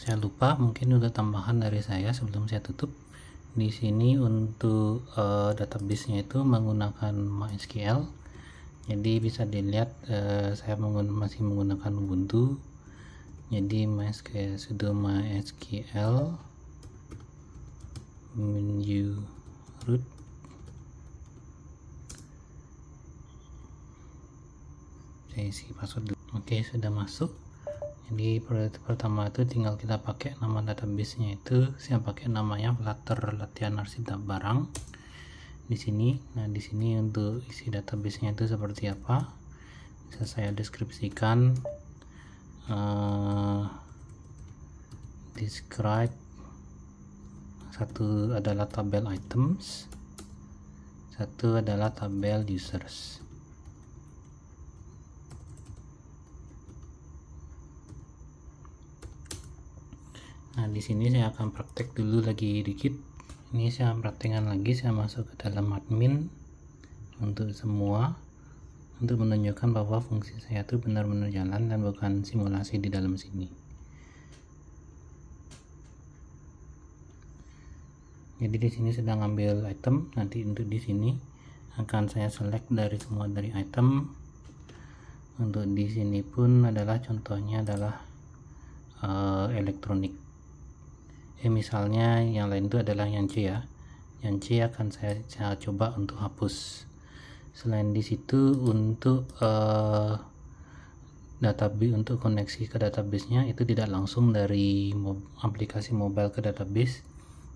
saya lupa mungkin untuk tambahan dari saya sebelum saya tutup di sini untuk uh, database-nya itu menggunakan MySQL jadi bisa dilihat uh, saya menggun masih menggunakan Ubuntu jadi MySQL sudo MySQL menu root saya isi password dulu. oke sudah masuk jadi prioritas pertama itu tinggal kita pakai nama database nya itu saya pakai namanya flutter latihan arsita barang di sini nah di sini untuk isi database nya itu seperti apa bisa saya deskripsikan uh, describe satu adalah tabel items satu adalah tabel users nah di sini saya akan praktek dulu lagi dikit ini saya praktekkan lagi saya masuk ke dalam admin untuk semua untuk menunjukkan bahwa fungsi saya itu benar-benar jalan dan bukan simulasi di dalam sini jadi di sini sedang ambil item nanti untuk di sini akan saya select dari semua dari item untuk di sini pun adalah contohnya adalah uh, elektronik ya misalnya yang lain itu adalah yang C ya yang C akan saya, saya coba untuk hapus selain di situ untuk uh, database untuk koneksi ke databasenya itu tidak langsung dari mob, aplikasi mobile ke database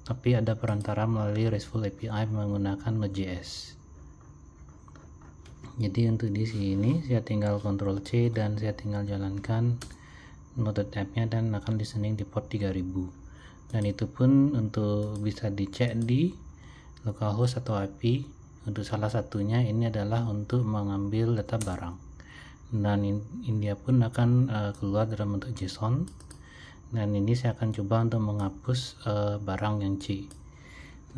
tapi ada perantara melalui RESTful API menggunakan Node.js jadi untuk di sini saya tinggal Ctrl C dan saya tinggal jalankan node app-nya dan akan listening di port 3000 dan itu pun untuk bisa dicek di localhost atau IP untuk salah satunya ini adalah untuk mengambil data barang dan India pun akan uh, keluar dalam bentuk JSON dan ini saya akan coba untuk menghapus uh, barang yang C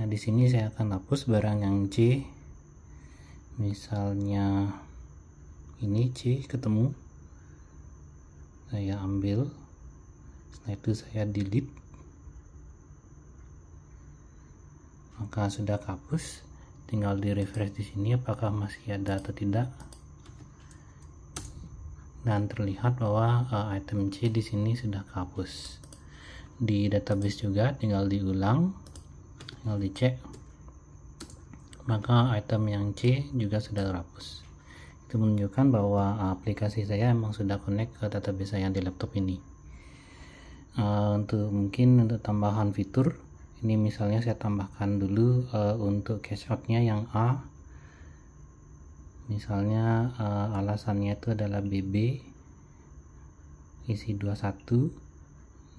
nah di sini saya akan hapus barang yang C misalnya ini C ketemu saya ambil setelah itu saya delete maka sudah kapus, tinggal di refresh di sini apakah masih ada atau tidak dan terlihat bahwa uh, item C di sini sudah kapus di database juga tinggal diulang tinggal dicek maka item yang C juga sudah terhapus itu menunjukkan bahwa eh, aplikasi saya memang sudah connect ke database saya di laptop ini uh, untuk mungkin untuk tambahan fitur ini misalnya saya tambahkan dulu uh, untuk cashbacknya yang A misalnya uh, alasannya itu adalah BB isi 21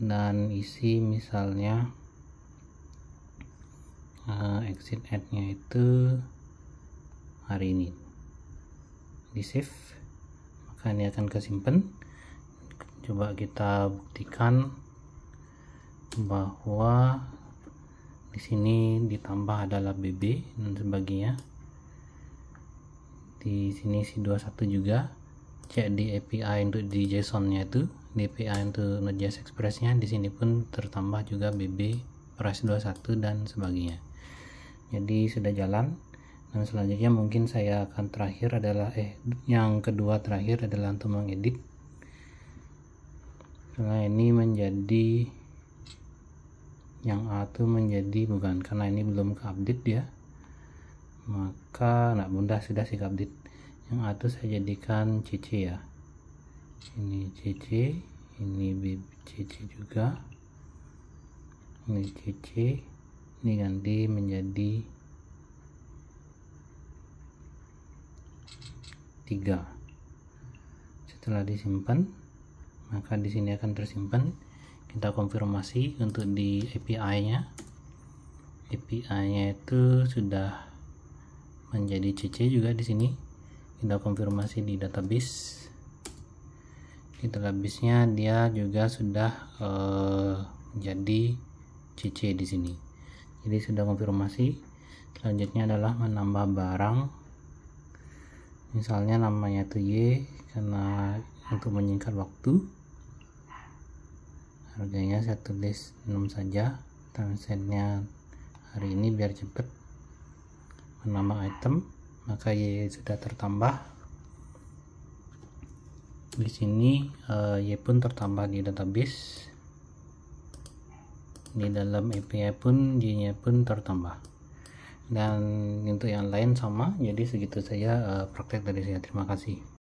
dan isi misalnya uh, exit add nya itu hari ini di save maka ini akan kesimpan coba kita buktikan bahwa di sini ditambah adalah BB dan sebagainya di sini C21 juga cek di API untuk di JSON-nya itu di API untuk Node.js Express-nya di sini pun tertambah juga BB Press 21 dan sebagainya jadi sudah jalan dan selanjutnya mungkin saya akan terakhir adalah eh yang kedua terakhir adalah untuk mengedit karena ini menjadi yang A itu menjadi bukan karena ini belum ke update dia maka nak bunda sudah sih update yang A itu saya jadikan CC ya ini CC ini B CC juga ini CC ini ganti menjadi 3 setelah disimpan maka di sini akan tersimpan kita konfirmasi untuk di API-nya API-nya itu sudah menjadi CC juga di sini kita konfirmasi di database di database-nya dia juga sudah eh, menjadi CC di sini jadi sudah konfirmasi selanjutnya adalah menambah barang misalnya namanya itu Y karena untuk menyingkat waktu harganya saya tulis 6 saja timestamp hari ini biar cepet Nama item maka Y sudah tertambah di sini eh, Y pun tertambah di database di dalam API pun Y nya pun tertambah dan untuk yang lain sama jadi segitu saja eh, praktek dari saya terima kasih